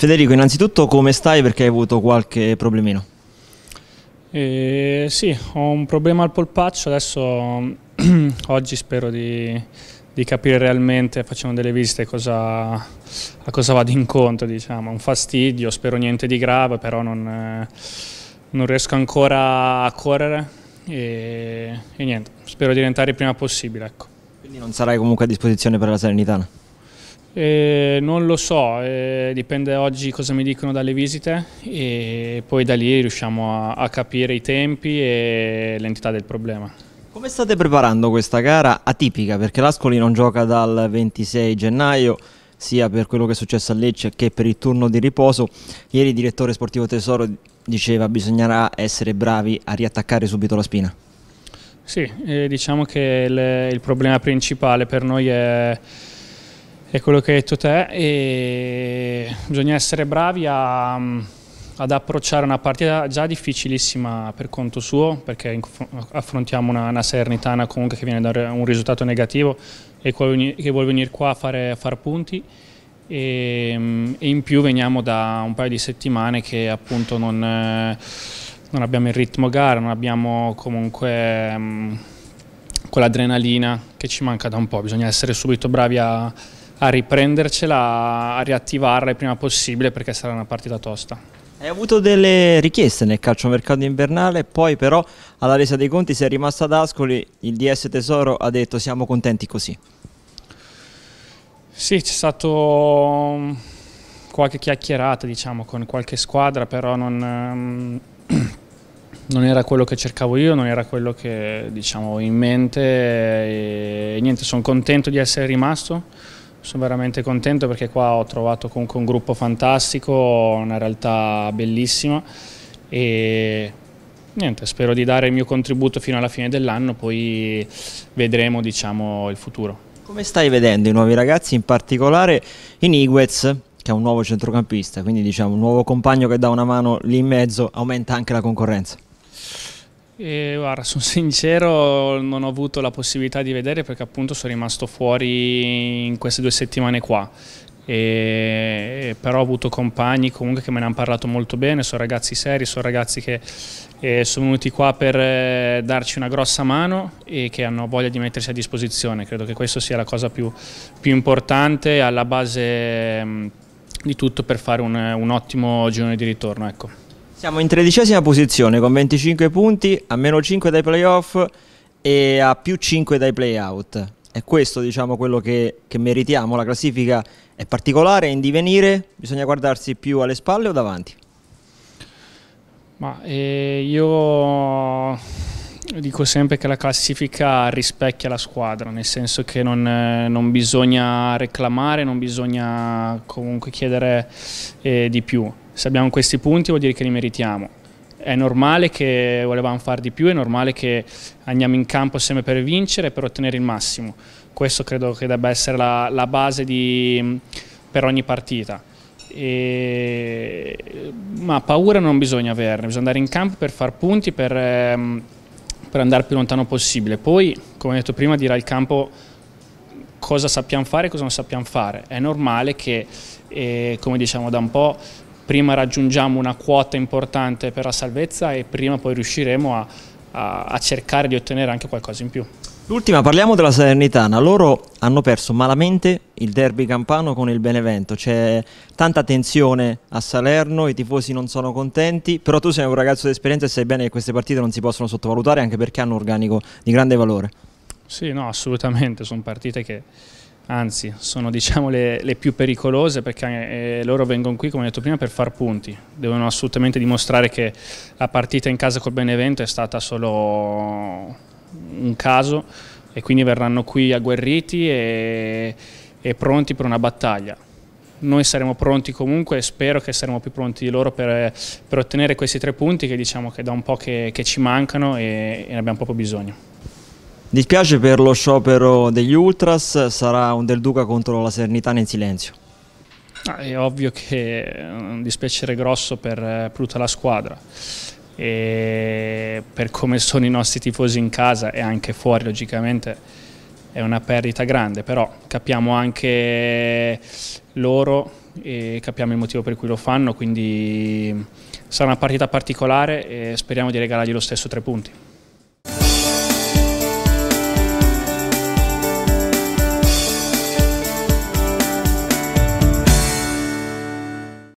Federico, innanzitutto come stai perché hai avuto qualche problemino? Eh, sì, ho un problema al polpaccio, adesso oggi spero di, di, capire realmente, facciamo delle visite cosa, a cosa vado incontro, diciamo, un fastidio, spero niente di grave, però non, eh, non riesco ancora a correre e, e, niente, spero di diventare il prima possibile. Ecco. Quindi non sarai comunque a disposizione per la Salernitana? Eh, non lo so, eh, dipende oggi cosa mi dicono dalle visite e poi da lì riusciamo a, a capire i tempi e l'entità del problema. Come state preparando questa gara atipica? Perché l'Ascoli non gioca dal 26 gennaio, sia per quello che è successo a Lecce che per il turno di riposo. Ieri il direttore sportivo Tesoro diceva che bisognerà essere bravi a riattaccare subito la spina. Sì, eh, diciamo che il, il problema principale per noi è è quello che hai detto te e bisogna essere bravi a, ad approcciare una partita già difficilissima per conto suo perché affrontiamo una, una Salernitana comunque che viene da un risultato negativo e che vuole venire qua a fare, a far punti e, ehm, e, in più veniamo da un paio di settimane che appunto non, non abbiamo il ritmo gara, non abbiamo comunque ehm, quell'adrenalina che ci manca da un po', bisogna essere subito bravi a a riprendercela, a riattivarla il prima possibile perché sarà una partita tosta. Hai avuto delle richieste nel calciomercato invernale, poi però alla resa dei conti sei rimasto ad Ascoli, il DS Tesoro ha detto siamo contenti così. Sì, c'è stato mm, qualche chiacchierata diciamo, con qualche squadra, però non, ehm, non, era quello che cercavo io, non era quello che diciamo, ho in mente e, e niente, sono contento di essere rimasto sono veramente contento perché qua ho trovato comunque un gruppo fantastico, una realtà bellissima e niente, spero di dare il mio contributo fino alla fine dell'anno, poi vedremo diciamo, il futuro. Come stai vedendo i nuovi ragazzi, in particolare in Iguez, che è un nuovo centrocampista, quindi diciamo un nuovo compagno che dà una mano lì in mezzo, aumenta anche la concorrenza? E guarda, sono sincero, non ho avuto la possibilità di vedere perché appunto sono rimasto fuori in queste due settimane qua. E, però ho avuto compagni comunque che me ne hanno parlato molto bene, sono ragazzi seri, sono ragazzi che eh, sono venuti qua per eh, darci una grossa mano e che hanno voglia di mettersi a disposizione, credo che questa sia la cosa più, più importante alla base mh, mm, di tutto per fare un, un ottimo giorno di ritorno. Ecco. Siamo in tredicesima posizione con 25 punti, a meno 5 dai playoff e a più 5 dai playout. È questo diciamo, quello che, che meritiamo, la classifica è particolare, è in divenire, bisogna guardarsi più alle spalle o davanti? Ma, eh, io dico sempre che la classifica rispecchia la squadra, nel senso che non, eh, non bisogna reclamare, non bisogna comunque chiedere eh, di più se abbiamo questi punti vuol dire che li meritiamo. È normale che volevamo fare di più, è normale che andiamo in campo sempre per vincere, e per ottenere il massimo. Questo credo che debba essere la, la base di, per ogni partita. E, ma paura non bisogna averne, bisogna andare in campo per far punti, per, ehm, per andare più lontano possibile. Poi, come ho detto prima, dirà il campo cosa sappiamo fare e cosa non sappiamo fare. È normale che, eh, come diciamo da un po', prima raggiungiamo una quota importante per la salvezza e prima poi riusciremo a, a, a cercare di ottenere anche qualcosa in più. L'ultima, parliamo della Salernitana. Loro hanno perso malamente il derby campano con il Benevento. C'è tanta tensione a Salerno, i tifosi non sono contenti, però tu sei un ragazzo di esperienza e sai bene che queste partite non si possono sottovalutare anche perché hanno un organico di grande valore. Sì, no, assolutamente, sono partite che anzi sono diciamo, le, le, più pericolose perché eh, loro vengono qui come ho detto prima per far punti, devono assolutamente dimostrare che la partita in casa col Benevento è stata solo un caso e quindi verranno qui agguerriti e, e pronti per una battaglia. Noi saremo pronti comunque e spero che saremo più pronti di loro per, per ottenere questi tre punti che diciamo che da un po' che, che ci mancano e, e ne abbiamo proprio bisogno. Dispiace per lo sciopero degli Ultras, sarà un Del Duca contro la Sernitana in silenzio. Ah, è ovvio che è mm, un dispiacere grosso per eh, tutta la squadra, e per come sono i nostri tifosi in casa e anche fuori logicamente è una perdita grande, però capiamo anche loro e capiamo il motivo per cui lo fanno, quindi mm, sarà una partita particolare e speriamo di regalargli lo stesso tre punti.